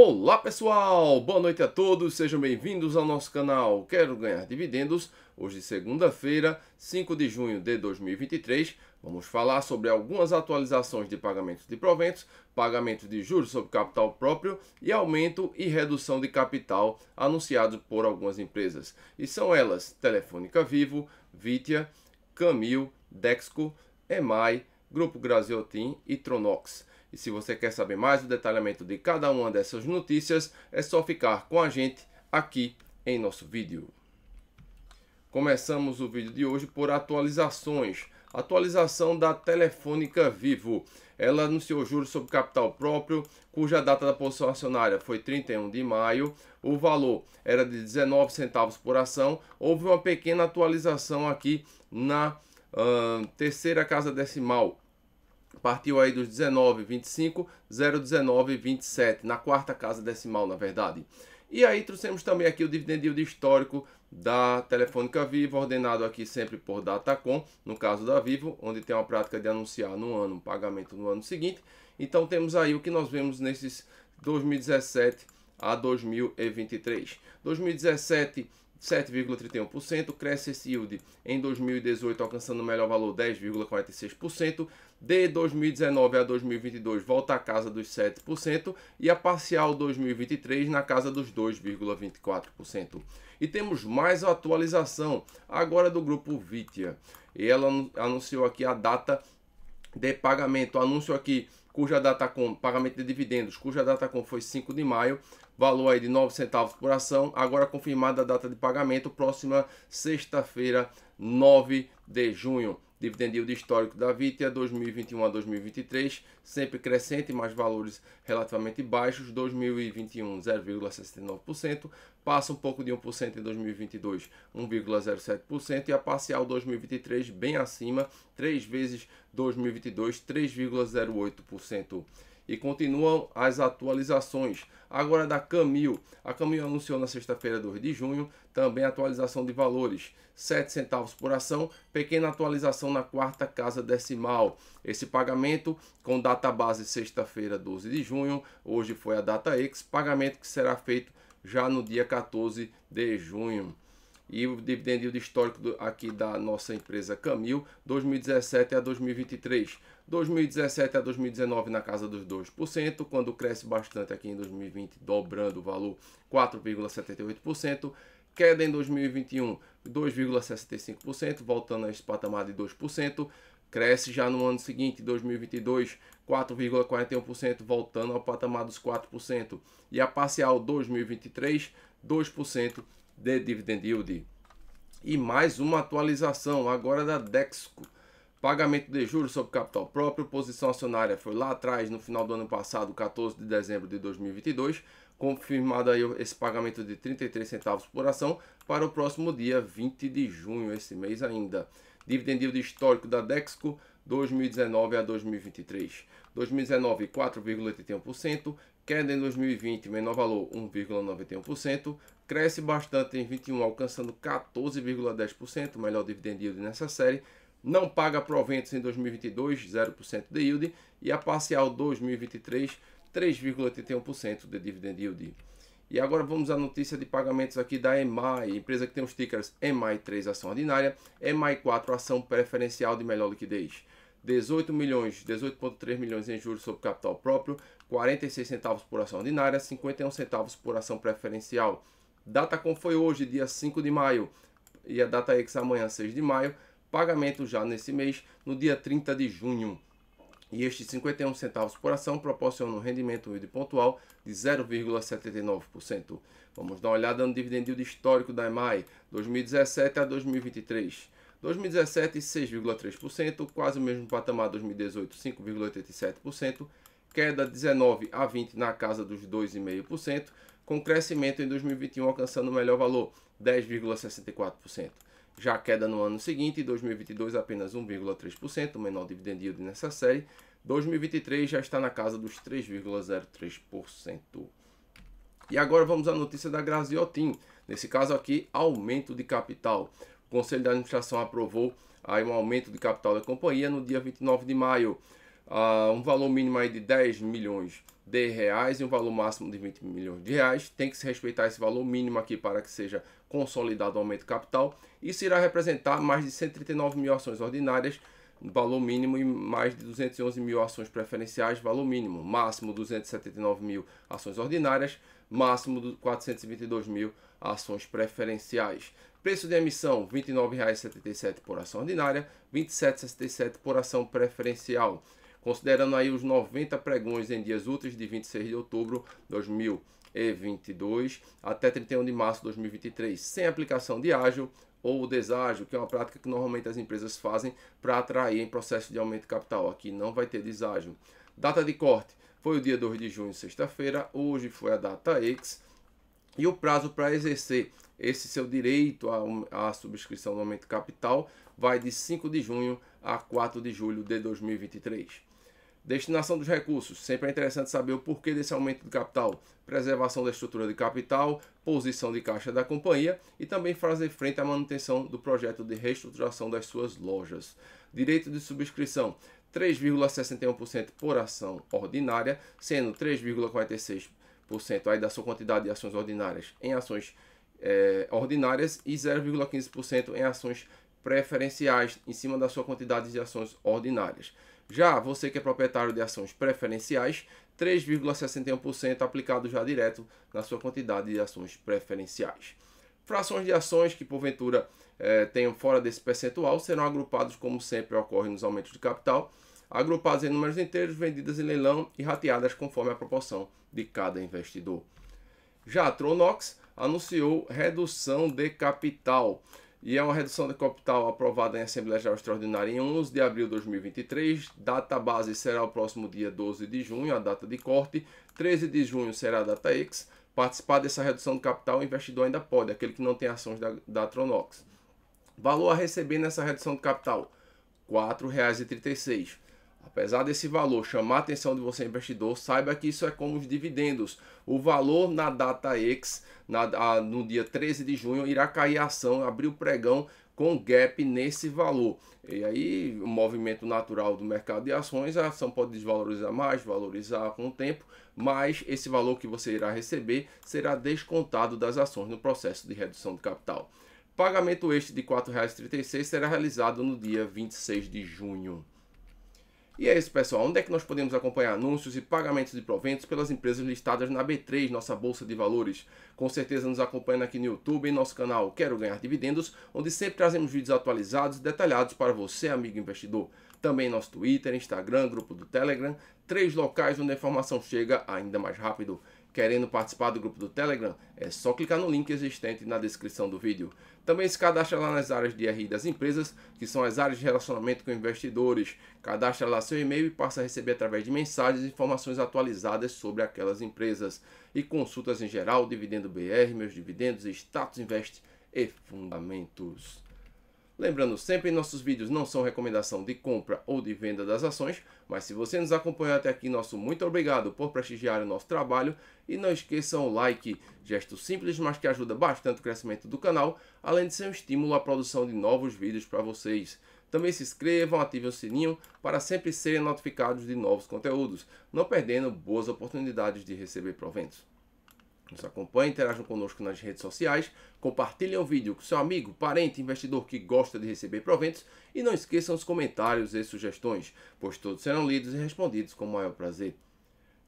Olá pessoal, boa noite a todos, sejam bem-vindos ao nosso canal Quero Ganhar Dividendos. Hoje, segunda-feira, 5 de junho de 2023, vamos falar sobre algumas atualizações de pagamentos de proventos, pagamento de juros sobre capital próprio e aumento e redução de capital anunciados por algumas empresas. E são elas Telefônica Vivo, Vitia, Camil, Dexco, Emai, Grupo Graziotin e Tronox. E se você quer saber mais o detalhamento de cada uma dessas notícias, é só ficar com a gente aqui em nosso vídeo. Começamos o vídeo de hoje por atualizações. Atualização da Telefônica Vivo. Ela anunciou juros sobre capital próprio, cuja data da posição acionária foi 31 de maio. O valor era de 19 centavos por ação. Houve uma pequena atualização aqui na uh, terceira casa decimal Partiu aí dos 19, 25, 019, 27, na quarta casa decimal, na verdade. E aí trouxemos também aqui o dividend yield histórico da Telefônica Vivo, ordenado aqui sempre por Datacom, no caso da Vivo, onde tem uma prática de anunciar no ano um pagamento no ano seguinte. Então temos aí o que nós vemos nesses 2017 a 2023. 2017 7,31%, cresce esse yield em 2018 alcançando o melhor valor 10,46%, de 2019 a 2022 volta à casa dos 7% e a parcial 2023 na casa dos 2,24%. E temos mais atualização agora do grupo Vitia. E ela anunciou aqui a data de pagamento, anúncio aqui cuja data com pagamento de dividendos, cuja data com foi 5 de maio, valor aí de 9 centavos por ação, agora confirmada a data de pagamento, próxima sexta-feira, 9 de junho. Dividend yield histórico da Vitia 2021 a 2023, sempre crescente, mas valores relativamente baixos, 2021 0,69%, passa um pouco de 1% em 2022, 1,07% e a parcial 2023 bem acima, 3 vezes 2022, 3,08%. E continuam as atualizações. Agora da Camil. A Camil anunciou na sexta-feira, 2 de junho, também atualização de valores. 7 centavos por ação, pequena atualização na quarta casa decimal. Esse pagamento com data base sexta-feira, 12 de junho, hoje foi a data ex, pagamento que será feito já no dia 14 de junho. E o dividend yield histórico do, aqui da nossa empresa Camil, 2017 a 2023. 2017 a 2019 na casa dos 2%, quando cresce bastante aqui em 2020, dobrando o valor 4,78% queda em 2021 2,65%, voltando a esse patamar de 2%, cresce já no ano seguinte, 2022, 4,41%, voltando ao patamar dos 4%, e a parcial 2023, 2%, de dividend yield. E mais uma atualização agora da Dexco. Pagamento de juros sobre capital próprio, posição acionária foi lá atrás, no final do ano passado, 14 de dezembro de 2022, confirmado aí esse pagamento de 33 centavos por ação para o próximo dia 20 de junho, esse mês ainda. Dividend yield histórico da Dexco 2019 a 2023. 2019 4,81%, queda em 2020 menor valor 1,91%, cresce bastante em 21 alcançando 14,10%, melhor dividend yield nessa série. Não paga proventos em 2022, 0% de yield e a parcial 2023 3,81% de dividend yield. E agora vamos à notícia de pagamentos aqui da EMAI, empresa que tem os tickers EMAI 3 ação ordinária, EMAI 4 ação preferencial de melhor liquidez. 18 milhões, 18.3 milhões em juros sobre capital próprio, 46 centavos por ação ordinária, 51 centavos por ação preferencial. Data com foi hoje, dia 5 de maio, e a data é ex amanhã, 6 de maio. Pagamento já nesse mês, no dia 30 de junho e estes 51 centavos por ação proporcionam um rendimento de pontual de 0,79%. Vamos dar uma olhada no dividendo histórico da EMAI, 2017 a 2023. 2017, 6,3%, quase o mesmo patamar 2018, 5,87%, queda 19 a 20 na casa dos 2,5%, com crescimento em 2021 alcançando o melhor valor, 10,64%. Já a queda no ano seguinte, 2022 apenas 1,3%, o menor dividend yield nessa série. 2023 já está na casa dos 3,03%. E agora vamos à notícia da Graziotin. Nesse caso aqui, aumento de capital. O Conselho de Administração aprovou aí um aumento de capital da companhia no dia 29 de maio. Uh, um valor mínimo aí de 10 milhões de reais e um valor máximo de 20 milhões de reais. Tem que se respeitar esse valor mínimo aqui para que seja consolidado aumento de capital. Isso irá representar mais de 139 mil ações ordinárias, valor mínimo, e mais de 211 mil ações preferenciais, valor mínimo. Máximo 279 mil ações ordinárias, máximo 422 mil ações preferenciais. Preço de emissão R$ 29,77 por ação ordinária, R$ 27,67 por ação preferencial. Considerando aí os 90 pregões em dias úteis de 26 de outubro de 2020. 2022 até 31 de março de 2023, sem aplicação de ágil ou deságio, que é uma prática que normalmente as empresas fazem para atrair em processo de aumento de capital. Aqui não vai ter deságio. Data de corte foi o dia 2 de junho, sexta-feira. Hoje foi a data ex. E o prazo para exercer esse seu direito à, à subscrição do aumento de capital vai de 5 de junho a 4 de julho de 2023. Destinação dos recursos. Sempre é interessante saber o porquê desse aumento de capital. Preservação da estrutura de capital, posição de caixa da companhia e também fazer frente à manutenção do projeto de reestruturação das suas lojas. Direito de subscrição. 3,61% por ação ordinária, sendo 3,46% aí da sua quantidade de ações ordinárias em ações eh, ordinárias e 0,15% em ações preferenciais, em cima da sua quantidade de ações ordinárias. Já você que é proprietário de ações preferenciais, 3,61% aplicado já direto na sua quantidade de ações preferenciais. Frações de ações que porventura eh, tenham fora desse percentual serão agrupados como sempre ocorre nos aumentos de capital, agrupadas em números inteiros, vendidas em leilão e rateadas conforme a proporção de cada investidor. Já a Tronox anunciou redução de capital e é uma redução de capital aprovada em Assembleia Geral Extraordinária em 11 de abril de 2023. Data base será o próximo dia 12 de junho, a data de corte. 13 de junho será a data ex. Participar dessa redução de capital, o investidor ainda pode, aquele que não tem ações da, da Tronox. Valor a receber nessa redução de capital: R$ 4,36. Apesar desse valor chamar a atenção de você investidor, saiba que isso é como os dividendos. O valor na data X, na, a, no dia 13 de junho, irá cair a ação, abrir o pregão com gap nesse valor. E aí, o movimento natural do mercado de ações, a ação pode desvalorizar mais, valorizar com o tempo, mas esse valor que você irá receber será descontado das ações no processo de redução de capital. Pagamento este de R$ 4,36 será realizado no dia 26 de junho. E é isso, pessoal. Onde é que nós podemos acompanhar anúncios e pagamentos de proventos pelas empresas listadas na B3, nossa bolsa de valores? Com certeza nos acompanha aqui no YouTube, em nosso canal Quero Ganhar Dividendos, onde sempre trazemos vídeos atualizados e detalhados para você, amigo investidor. Também nosso Twitter, Instagram, grupo do Telegram, três locais onde a informação chega ainda mais rápido. Querendo participar do grupo do Telegram? É só clicar no link existente na descrição do vídeo. Também se cadastra lá nas áreas de RI das empresas, que são as áreas de relacionamento com investidores. Cadastra lá seu e-mail e passa a receber através de mensagens informações atualizadas sobre aquelas empresas. E consultas em geral, Dividendo BR, Meus Dividendos, Status Invest e Fundamentos. Lembrando sempre, nossos vídeos não são recomendação de compra ou de venda das ações, mas se você nos acompanhou até aqui, nosso muito obrigado por prestigiar o nosso trabalho e não esqueçam o like, gesto simples, mas que ajuda bastante o crescimento do canal, além de ser um estímulo à produção de novos vídeos para vocês. Também se inscrevam, ativem o sininho para sempre serem notificados de novos conteúdos, não perdendo boas oportunidades de receber proventos. Nos acompanhe, interajam conosco nas redes sociais, compartilhem o vídeo com seu amigo, parente, investidor que gosta de receber proventos e não esqueçam os comentários e sugestões, pois todos serão lidos e respondidos com o maior prazer.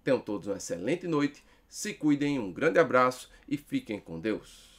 Tenham todos uma excelente noite, se cuidem, um grande abraço e fiquem com Deus.